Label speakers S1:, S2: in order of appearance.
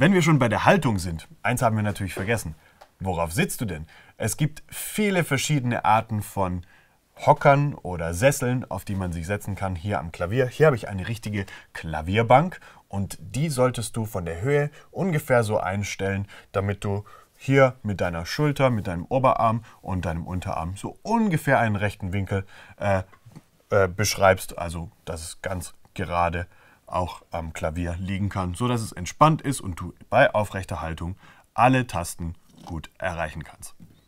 S1: Wenn wir schon bei der Haltung sind, eins haben wir natürlich vergessen. Worauf sitzt du denn? Es gibt viele verschiedene Arten von Hockern oder Sesseln, auf die man sich setzen kann hier am Klavier. Hier habe ich eine richtige Klavierbank und die solltest du von der Höhe ungefähr so einstellen, damit du hier mit deiner Schulter, mit deinem Oberarm und deinem Unterarm so ungefähr einen rechten Winkel äh, äh, beschreibst. Also, das ist ganz gerade auch am Klavier liegen kann, sodass es entspannt ist und du bei aufrechter Haltung alle Tasten gut erreichen kannst.